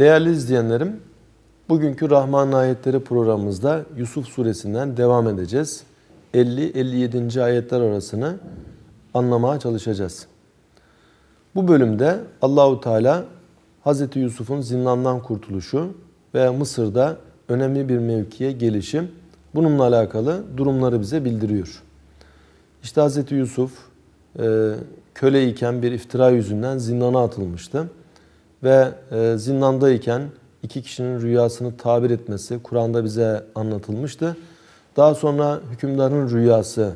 Değerli izleyenlerim, bugünkü Rahman Ayetleri programımızda Yusuf suresinden devam edeceğiz. 50-57. ayetler arasını anlamaya çalışacağız. Bu bölümde Allahu Teala Hz. Yusuf'un zindandan kurtuluşu ve Mısır'da önemli bir mevkiye gelişim bununla alakalı durumları bize bildiriyor. İşte Hz. Yusuf e, köle iken bir iftira yüzünden zindana atılmıştı ve e, zindandayken iki kişinin rüyasını tabir etmesi Kur'an'da bize anlatılmıştı. Daha sonra hükümdarın rüyası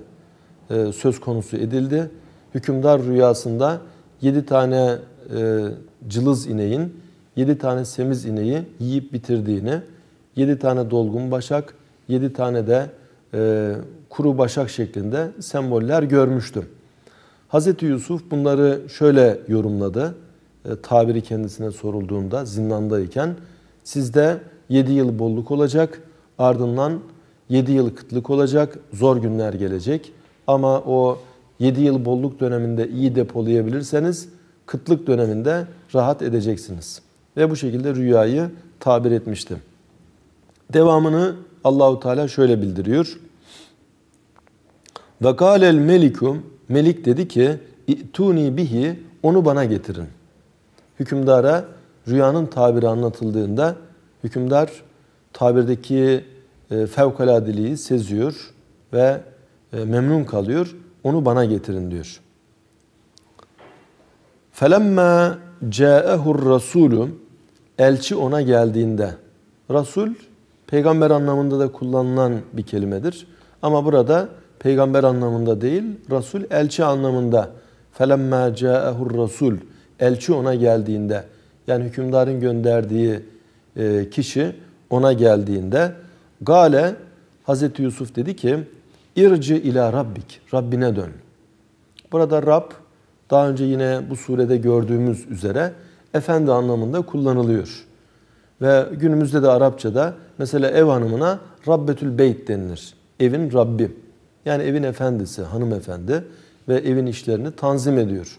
e, söz konusu edildi. Hükümdar rüyasında yedi tane e, cılız ineğin yedi tane semiz ineği yiyip bitirdiğini, yedi tane dolgun başak, yedi tane de e, kuru başak şeklinde semboller görmüştüm. Hz. Yusuf bunları şöyle yorumladı. E, tabiri kendisine sorulduğunda zindandayken sizde 7 yıl bolluk olacak ardından 7 yıl kıtlık olacak zor günler gelecek ama o 7 yıl bolluk döneminde iyi depolayabilirseniz kıtlık döneminde rahat edeceksiniz. Ve bu şekilde rüyayı tabir etmişti. Devamını Allahu Teala şöyle bildiriyor. Ve kâlel melikum melik dedi ki ituni bihi onu bana getirin hükümdara rüyanın tabiri anlatıldığında hükümdar tabirdeki e, fevkaladeliği seziyor ve e, memnun kalıyor. Onu bana getirin diyor. Felemma ca'ehur rasulu elçi ona geldiğinde rasul peygamber anlamında da kullanılan bir kelimedir. Ama burada peygamber anlamında değil, rasul elçi anlamında. Felemma ca'ehur rasul elçi ona geldiğinde yani hükümdarın gönderdiği e, kişi ona geldiğinde Gale Hazreti Yusuf dedi ki irci ila rabbik Rabbine dön. Burada Rab daha önce yine bu surede gördüğümüz üzere efendi anlamında kullanılıyor. Ve günümüzde de Arapçada mesela ev hanımına Rabbetül Beyt denilir. Evin Rabbi. Yani evin efendisi, hanımefendi ve evin işlerini tanzim ediyor.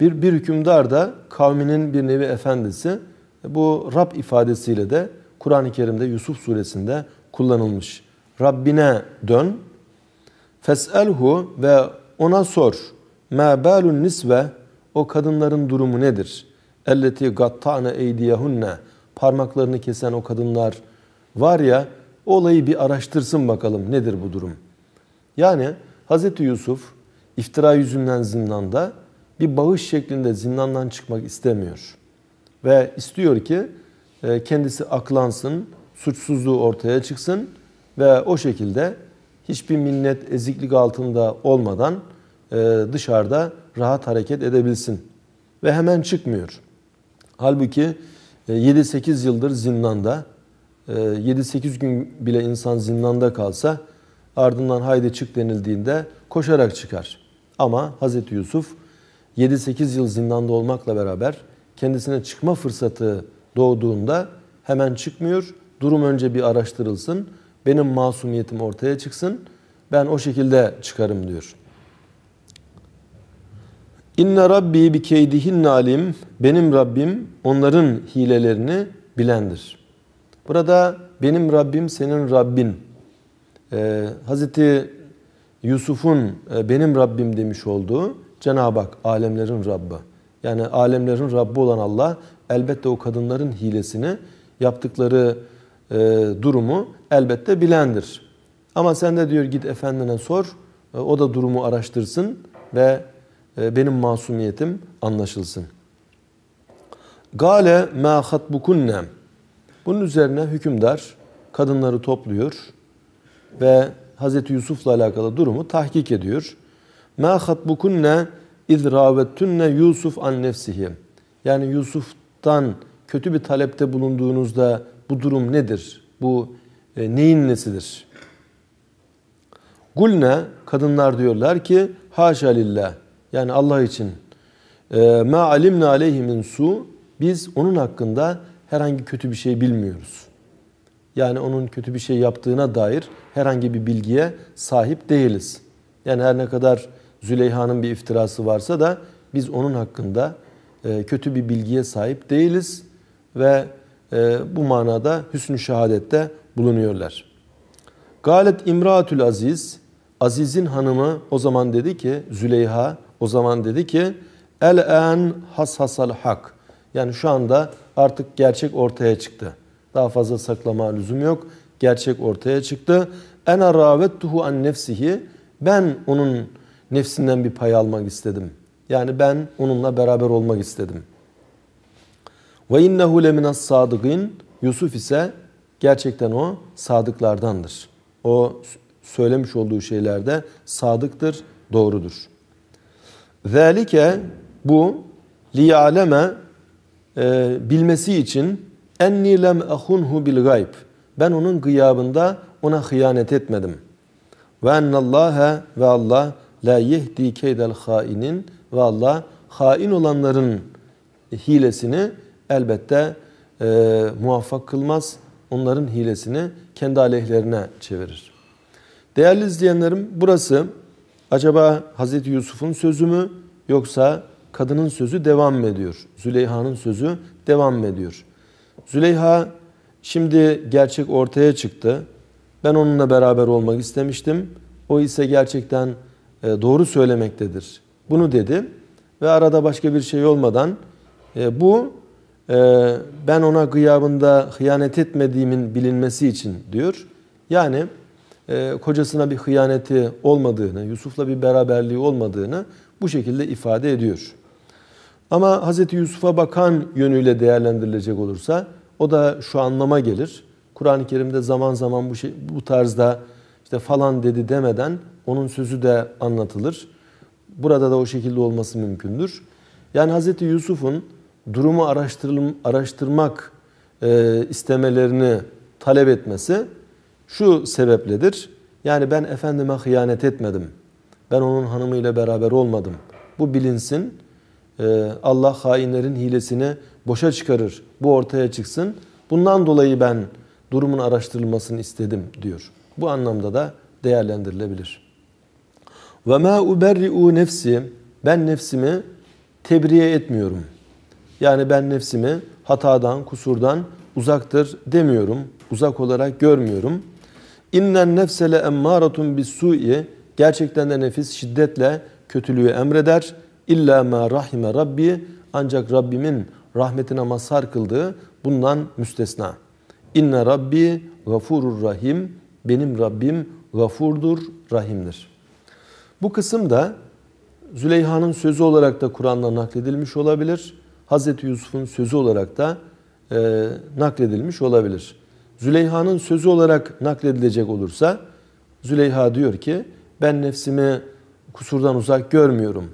Bir, bir hükümdar da kavminin bir nevi efendisi. Bu Rab ifadesiyle de Kur'an-ı Kerim'de Yusuf suresinde kullanılmış. Rabbine dön. Fes'elhu ve ona sor. Ma balun nisve o kadınların durumu nedir? Elleti gattane eydiyehunne parmaklarını kesen o kadınlar var ya olayı bir araştırsın bakalım nedir bu durum. Yani Hz. Yusuf iftira yüzünden zindanda bir bağış şeklinde zindandan çıkmak istemiyor. Ve istiyor ki e, kendisi aklansın, suçsuzluğu ortaya çıksın ve o şekilde hiçbir minnet eziklik altında olmadan e, dışarıda rahat hareket edebilsin. Ve hemen çıkmıyor. Halbuki 7-8 e, yıldır zindanda, 7-8 gün bile insan zindanda kalsa ardından haydi çık denildiğinde koşarak çıkar. Ama Hazreti Yusuf 7-8 yıl zindanda olmakla beraber kendisine çıkma fırsatı doğduğunda hemen çıkmıyor. Durum önce bir araştırılsın. Benim masumiyetim ortaya çıksın. Ben o şekilde çıkarım diyor. İnne Rabbi bi keydihin alim. Benim Rabbim onların hilelerini bilendir. Burada benim Rabbim senin Rabbin. Ee, Hazreti Yusuf'un e, benim Rabbim demiş olduğu Cenab-ı Hak alemlerin Rabbi. Yani alemlerin Rabbi olan Allah elbette o kadınların hilesini, yaptıkları e, durumu elbette bilendir. Ama sen de diyor git efendine sor, e, o da durumu araştırsın ve e, benim masumiyetim anlaşılsın. Gale ma hatbukunne. Bunun üzerine hükümdar kadınları topluyor ve Hazreti Yusuf'la alakalı durumu tahkik ediyor. مَا خَطْبُكُنَّ اِذْ رَاوَتْتُنَّ Yusuf an nefsihi. Yani Yusuf'tan kötü bir talepte bulunduğunuzda bu durum nedir? Bu e, neyin nesidir? Gulne kadınlar diyorlar ki haşa lillah yani Allah için e, ma alimne aleyhi min su biz onun hakkında herhangi kötü bir şey bilmiyoruz. Yani onun kötü bir şey yaptığına dair herhangi bir bilgiye sahip değiliz. Yani her ne kadar Züleyha'nın bir iftirası varsa da biz onun hakkında e, kötü bir bilgiye sahip değiliz ve e, bu manada hüsnü şehadette bulunuyorlar. Galet İmraatül Aziz, Aziz'in hanımı o zaman dedi ki Züleyha o zaman dedi ki el en has hasal hak. Yani şu anda artık gerçek ortaya çıktı. Daha fazla saklama lüzum yok. Gerçek ortaya çıktı. En ravettuhu an nefsihi. Ben onun nefsinden bir pay almak istedim. Yani ben onunla beraber olmak istedim. Ve innehu leminas sadıgin. Yusuf ise gerçekten o sadıklardandır. O söylemiş olduğu şeylerde sadıktır, doğrudur. Zalike bu liyaleme e, bilmesi için enni lem ahunhu bil gayb. Ben onun gıyabında ona hıyanet etmedim. Ve ennallâhe ve Allah La yehdi keydel hainin ve Allah hain olanların hilesini elbette e, muvaffak kılmaz. Onların hilesini kendi aleyhlerine çevirir. Değerli izleyenlerim burası acaba Hz. Yusuf'un sözü mü yoksa kadının sözü devam mı ediyor? Züleyha'nın sözü devam mı ediyor? Züleyha şimdi gerçek ortaya çıktı. Ben onunla beraber olmak istemiştim. O ise gerçekten e, doğru söylemektedir. Bunu dedi ve arada başka bir şey olmadan e, bu e, ben ona gıyabında hıyanet etmediğimin bilinmesi için diyor. Yani kocasına bir hıyaneti olmadığını, Yusuf'la bir beraberliği olmadığını bu şekilde ifade ediyor. Ama Hz. Yusuf'a bakan yönüyle değerlendirilecek olursa o da şu anlama gelir. Kuran-ı Kerim'de zaman zaman bu, şey, bu tarzda işte falan dedi demeden onun sözü de anlatılır. Burada da o şekilde olması mümkündür. Yani Hz. Yusuf'un durumu araştırmak e, istemelerini talep etmesi şu sebepledir. Yani ben efendime hıyanet etmedim. Ben onun hanımıyla beraber olmadım. Bu bilinsin. E, Allah hainlerin hilesini boşa çıkarır. Bu ortaya çıksın. Bundan dolayı ben durumun araştırılmasını istedim diyor. Bu anlamda da değerlendirilebilir. Ve ma uberri'u nefsi ben nefsimi tebriye etmiyorum. Yani ben nefsimi hatadan, kusurdan uzaktır demiyorum. Uzak olarak görmüyorum. İnnen nefsele emmâratun bis su'i gerçekten de nefis şiddetle kötülüğü emreder. İlla ma rahime rabbi ancak Rabbimin rahmetine mazhar kıldığı bundan müstesna. İnne rabbi gafurur rahim benim Rabbim gafurdur, rahimdir.'' Bu kısım da Züleyha'nın sözü olarak da Kur'an'la nakledilmiş olabilir. Hazreti Yusuf'un sözü olarak da e, nakledilmiş olabilir. Züleyha'nın sözü olarak nakledilecek olursa Züleyha diyor ki ben nefsimi kusurdan uzak görmüyorum.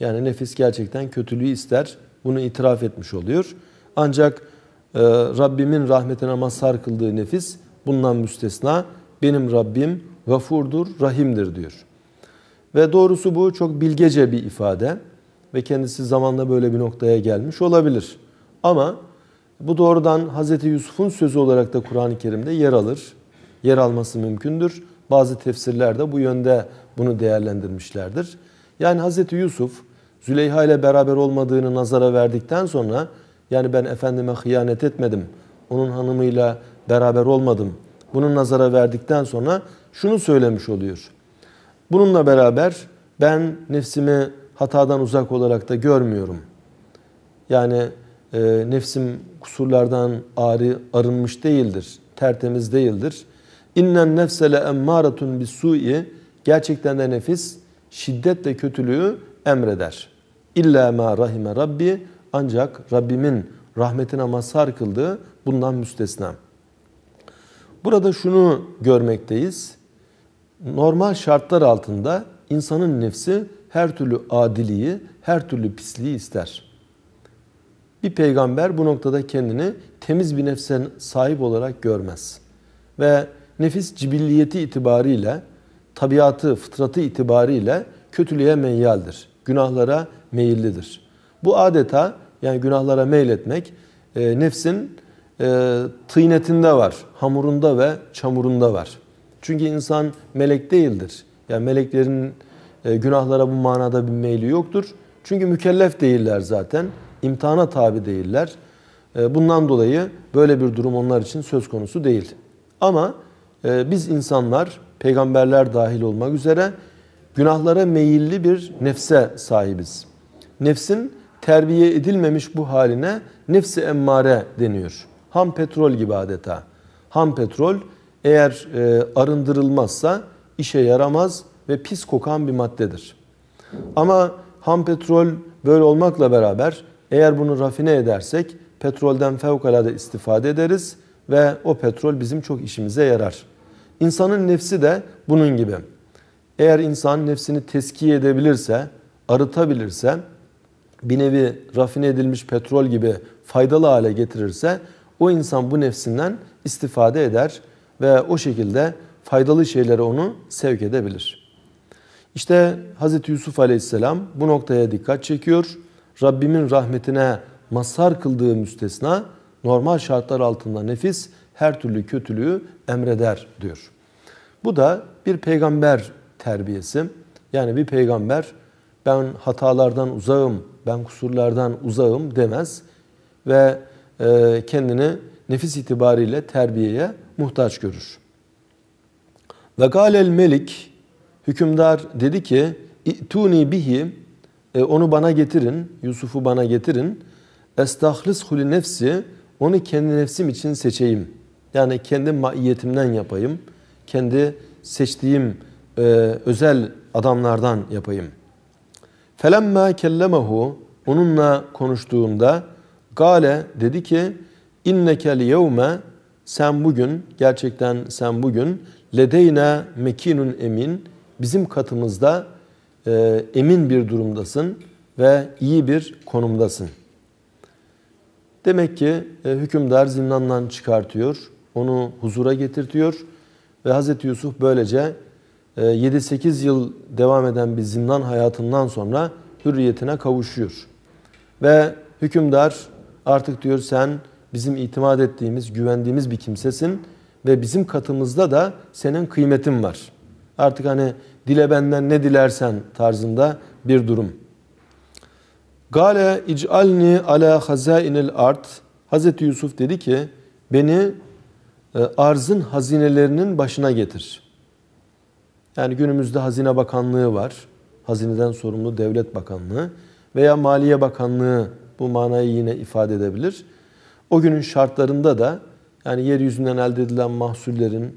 Yani nefis gerçekten kötülüğü ister. Bunu itiraf etmiş oluyor. Ancak e, Rabbimin rahmetine mazhar kıldığı nefis bundan müstesna. Benim Rabbim gafurdur, rahimdir diyor. Ve doğrusu bu çok bilgece bir ifade ve kendisi zamanla böyle bir noktaya gelmiş olabilir. Ama bu doğrudan Hz. Yusuf'un sözü olarak da Kur'an-ı Kerim'de yer alır. Yer alması mümkündür. Bazı tefsirler de bu yönde bunu değerlendirmişlerdir. Yani Hz. Yusuf Züleyha ile beraber olmadığını nazara verdikten sonra yani ben efendime hıyanet etmedim, onun hanımıyla beraber olmadım. Bunu nazara verdikten sonra şunu söylemiş oluyor. Bununla beraber ben nefsimi hatadan uzak olarak da görmüyorum. Yani e, nefsim kusurlardan arı, arınmış değildir, tertemiz değildir. İnnen nefsele emmâretun bisu'i gerçekten de nefis şiddetle kötülüğü emreder. İlla ma rahime rabbi ancak Rabbimin rahmetine mazhar kıldığı bundan müstesna. Burada şunu görmekteyiz normal şartlar altında insanın nefsi her türlü adiliği, her türlü pisliği ister. Bir peygamber bu noktada kendini temiz bir nefse sahip olarak görmez. Ve nefis cibilliyeti itibariyle, tabiatı, fıtratı itibariyle kötülüğe meyyaldir. Günahlara meyillidir. Bu adeta yani günahlara meyletmek e, nefsin e, tıynetinde var, hamurunda ve çamurunda var. Çünkü insan melek değildir. Yani meleklerin e, günahlara bu manada bir meyli yoktur. Çünkü mükellef değiller zaten. İmtihana tabi değiller. E, bundan dolayı böyle bir durum onlar için söz konusu değil. Ama e, biz insanlar, peygamberler dahil olmak üzere günahlara meyilli bir nefse sahibiz. Nefsin terbiye edilmemiş bu haline nefsi emmare deniyor. Ham petrol gibi adeta. Ham petrol eğer e, arındırılmazsa işe yaramaz ve pis kokan bir maddedir. Ama ham petrol böyle olmakla beraber eğer bunu rafine edersek petrolden fevkalade istifade ederiz ve o petrol bizim çok işimize yarar. İnsanın nefsi de bunun gibi. Eğer insan nefsini teskiye edebilirse, arıtabilirse, bir nevi rafine edilmiş petrol gibi faydalı hale getirirse o insan bu nefsinden istifade eder ve o şekilde faydalı şeylere onu sevk edebilir. İşte Hz. Yusuf Aleyhisselam bu noktaya dikkat çekiyor. Rabbimin rahmetine mazhar kıldığı müstesna normal şartlar altında nefis her türlü kötülüğü emreder diyor. Bu da bir peygamber terbiyesi. Yani bir peygamber ben hatalardan uzağım, ben kusurlardan uzağım demez ve e, kendini nefis itibariyle terbiyeye muhtaç görür. Ve galel melik hükümdar dedi ki Tuni bihi e, onu bana getirin, Yusuf'u bana getirin. Estahlis huli nefsi onu kendi nefsim için seçeyim. Yani kendi maiyetimden yapayım. Kendi seçtiğim e, özel adamlardan yapayım. Felemma kellemehu onunla konuştuğunda gale dedi ki inneke yevme sen bugün, gerçekten sen bugün ledeyna mekinun emin, bizim katımızda e, emin bir durumdasın ve iyi bir konumdasın. Demek ki e, hükümdar zindandan çıkartıyor, onu huzura getirtiyor ve Hazreti Yusuf böylece e, 7-8 yıl devam eden bir zindan hayatından sonra hürriyetine kavuşuyor. Ve hükümdar artık diyor sen bizim itimat ettiğimiz, güvendiğimiz bir kimsesin ve bizim katımızda da senin kıymetin var. Artık hani dile benden ne dilersen tarzında bir durum. Gale ic'alni ala hazainil art. Hazreti Yusuf dedi ki beni e, arzın hazinelerinin başına getir. Yani günümüzde Hazine Bakanlığı var. Hazineden sorumlu Devlet Bakanlığı veya Maliye Bakanlığı bu manayı yine ifade edebilir. O günün şartlarında da yani yeryüzünden elde edilen mahsullerin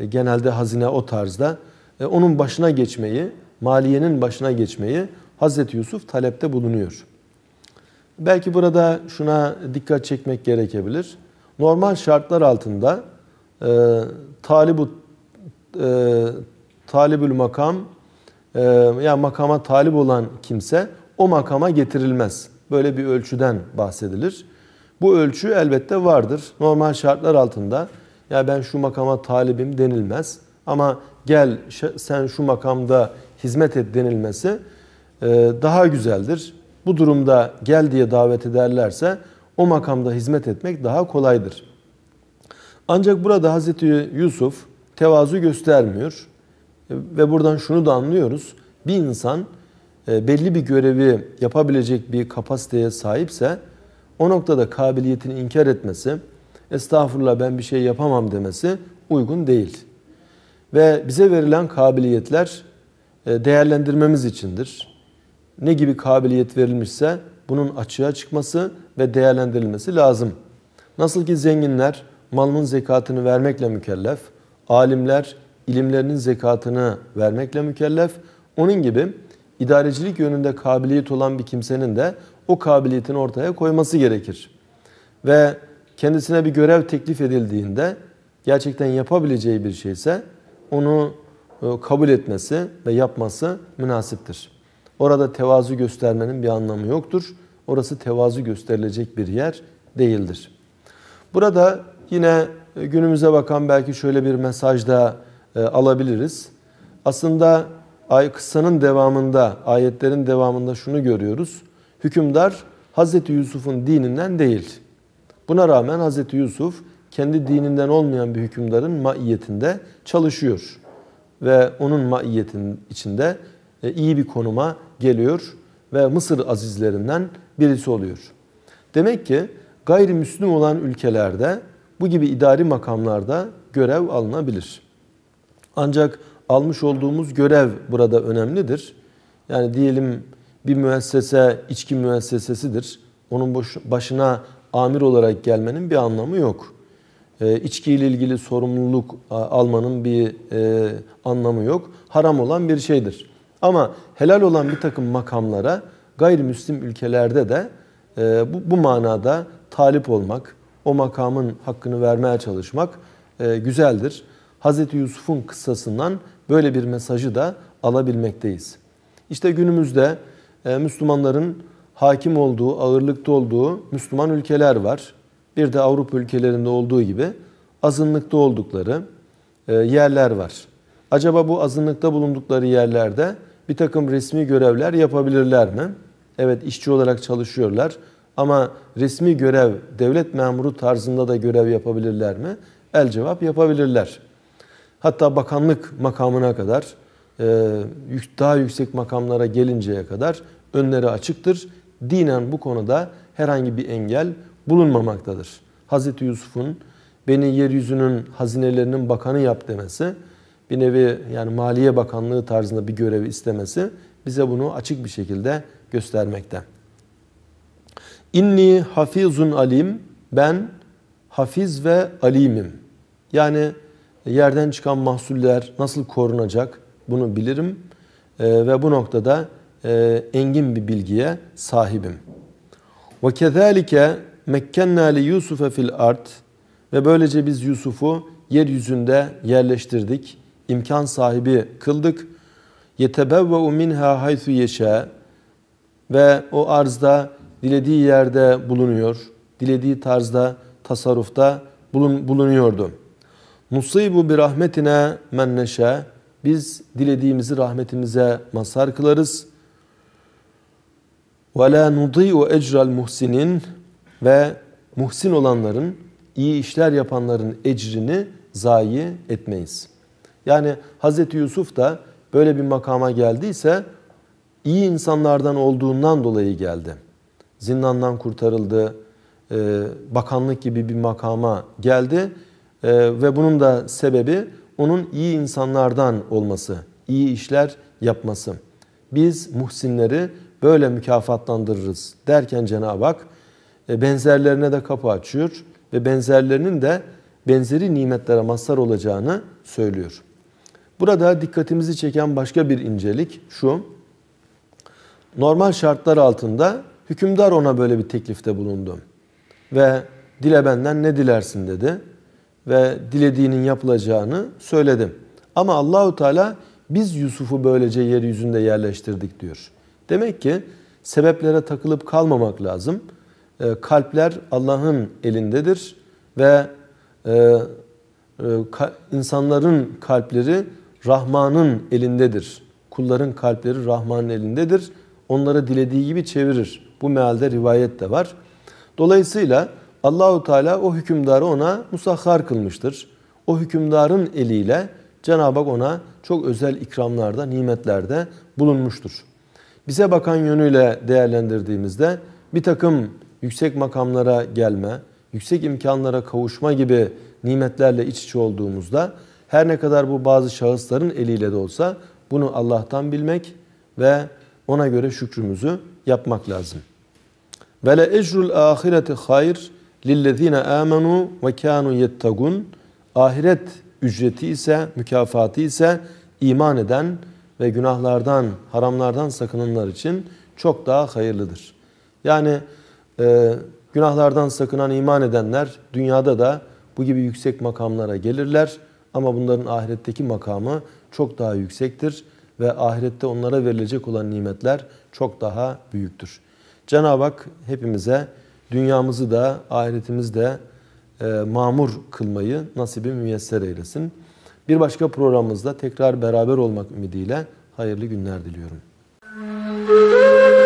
e, genelde hazine o tarzda e, onun başına geçmeyi, maliyenin başına geçmeyi Hazreti Yusuf talepte bulunuyor. Belki burada şuna dikkat çekmek gerekebilir. Normal şartlar altında e, talibu e, talibül makam e, yani makama talip olan kimse o makama getirilmez. Böyle bir ölçüden bahsedilir. Bu ölçü elbette vardır. Normal şartlar altında ya ben şu makama talibim denilmez ama gel sen şu makamda hizmet et denilmesi e, daha güzeldir. Bu durumda gel diye davet ederlerse o makamda hizmet etmek daha kolaydır. Ancak burada Hazreti Yusuf tevazu göstermiyor e, ve buradan şunu da anlıyoruz. Bir insan e, belli bir görevi yapabilecek bir kapasiteye sahipse o noktada kabiliyetini inkar etmesi, estağfurullah ben bir şey yapamam demesi uygun değil. Ve bize verilen kabiliyetler e, değerlendirmemiz içindir. Ne gibi kabiliyet verilmişse bunun açığa çıkması ve değerlendirilmesi lazım. Nasıl ki zenginler malının zekatını vermekle mükellef, alimler ilimlerinin zekatını vermekle mükellef, onun gibi idarecilik yönünde kabiliyet olan bir kimsenin de o kabiliyetini ortaya koyması gerekir. Ve kendisine bir görev teklif edildiğinde gerçekten yapabileceği bir şeyse onu e, kabul etmesi ve yapması münasiptir. Orada tevazu göstermenin bir anlamı yoktur. Orası tevazu gösterilecek bir yer değildir. Burada yine e, günümüze bakan belki şöyle bir mesaj da e, alabiliriz. Aslında ay kıssanın devamında, ayetlerin devamında şunu görüyoruz. Hükümdar Hazreti Yusuf'un dininden değil. Buna rağmen Hazreti Yusuf kendi dininden olmayan bir hükümdarın maiyetinde çalışıyor. Ve onun maiyetin içinde e, iyi bir konuma geliyor ve Mısır azizlerinden birisi oluyor. Demek ki gayrimüslim olan ülkelerde bu gibi idari makamlarda görev alınabilir. Ancak almış olduğumuz görev burada önemlidir. Yani diyelim bir müessese içki müessesesidir. Onun başına amir olarak gelmenin bir anlamı yok. Ee, İçkiyle ilgili sorumluluk almanın bir e, anlamı yok. Haram olan bir şeydir. Ama helal olan bir takım makamlara gayrimüslim ülkelerde de e, bu, manada talip olmak, o makamın hakkını vermeye çalışmak e, güzeldir. Hz. Yusuf'un kıssasından böyle bir mesajı da alabilmekteyiz. İşte günümüzde ee, Müslümanların hakim olduğu, ağırlıkta olduğu Müslüman ülkeler var. Bir de Avrupa ülkelerinde olduğu gibi azınlıkta oldukları e, yerler var. Acaba bu azınlıkta bulundukları yerlerde bir takım resmi görevler yapabilirler mi? Evet işçi olarak çalışıyorlar ama resmi görev devlet memuru tarzında da görev yapabilirler mi? El cevap yapabilirler. Hatta bakanlık makamına kadar ee, daha yüksek makamlara gelinceye kadar önleri açıktır. Dinen bu konuda herhangi bir engel bulunmamaktadır. Hz. Yusuf'un beni yeryüzünün hazinelerinin bakanı yap demesi, bir nevi yani Maliye Bakanlığı tarzında bir görevi istemesi bize bunu açık bir şekilde göstermekte. İnni hafizun alim, ben hafiz ve alimim. Yani yerden çıkan mahsuller nasıl korunacak, bunu bilirim e, ve bu noktada e, engin bir bilgiye sahibim. Ve kezalike mekkenna li Yusuf'a fil art ve böylece biz Yusuf'u yeryüzünde yerleştirdik. imkan sahibi kıldık. Yetebevve'u minha haythu yeşe ve o arzda dilediği yerde bulunuyor. Dilediği tarzda tasarrufta bulun, bulunuyordu. Musibu bir rahmetine men biz dilediğimizi rahmetimize mazhar kılarız. وَلَا نُضِيُّ اَجْرَ muhsinin Ve muhsin olanların, iyi işler yapanların ecrini zayi etmeyiz. Yani Hz. Yusuf da böyle bir makama geldiyse iyi insanlardan olduğundan dolayı geldi. Zindandan kurtarıldı, e, bakanlık gibi bir makama geldi e, ve bunun da sebebi onun iyi insanlardan olması, iyi işler yapması. Biz muhsinleri böyle mükafatlandırırız derken Cenab-ı Hak e, benzerlerine de kapı açıyor ve benzerlerinin de benzeri nimetlere mazhar olacağını söylüyor. Burada dikkatimizi çeken başka bir incelik şu. Normal şartlar altında hükümdar ona böyle bir teklifte bulundu. Ve dile benden ne dilersin dedi ve dilediğinin yapılacağını söyledim. Ama Allahu Teala biz Yusuf'u böylece yeryüzünde yerleştirdik diyor. Demek ki sebeplere takılıp kalmamak lazım. Ee, kalpler Allah'ın elindedir ve e, e, insanların kalpleri Rahman'ın elindedir. Kulların kalpleri Rahman'ın elindedir. Onlara dilediği gibi çevirir. Bu mealde rivayet de var. Dolayısıyla Allahu Teala o hükümdarı ona musahhar kılmıştır. O hükümdarın eliyle Cenab-ı Hak ona çok özel ikramlarda, nimetlerde bulunmuştur. Bize bakan yönüyle değerlendirdiğimizde bir takım yüksek makamlara gelme, yüksek imkanlara kavuşma gibi nimetlerle iç içe olduğumuzda her ne kadar bu bazı şahısların eliyle de olsa bunu Allah'tan bilmek ve ona göre şükrümüzü yapmak lazım. Vele le ecrul ahireti hayr lillezine amenu ve kanu yettagun ahiret ücreti ise mükafatı ise iman eden ve günahlardan, haramlardan sakınanlar için çok daha hayırlıdır. Yani e, günahlardan sakınan iman edenler dünyada da bu gibi yüksek makamlara gelirler ama bunların ahiretteki makamı çok daha yüksektir ve ahirette onlara verilecek olan nimetler çok daha büyüktür. Cenab-ı Hak hepimize dünyamızı da ahiretimizi de e, mamur kılmayı nasibi müyesser eylesin. Bir başka programımızda tekrar beraber olmak ümidiyle hayırlı günler diliyorum. Müzik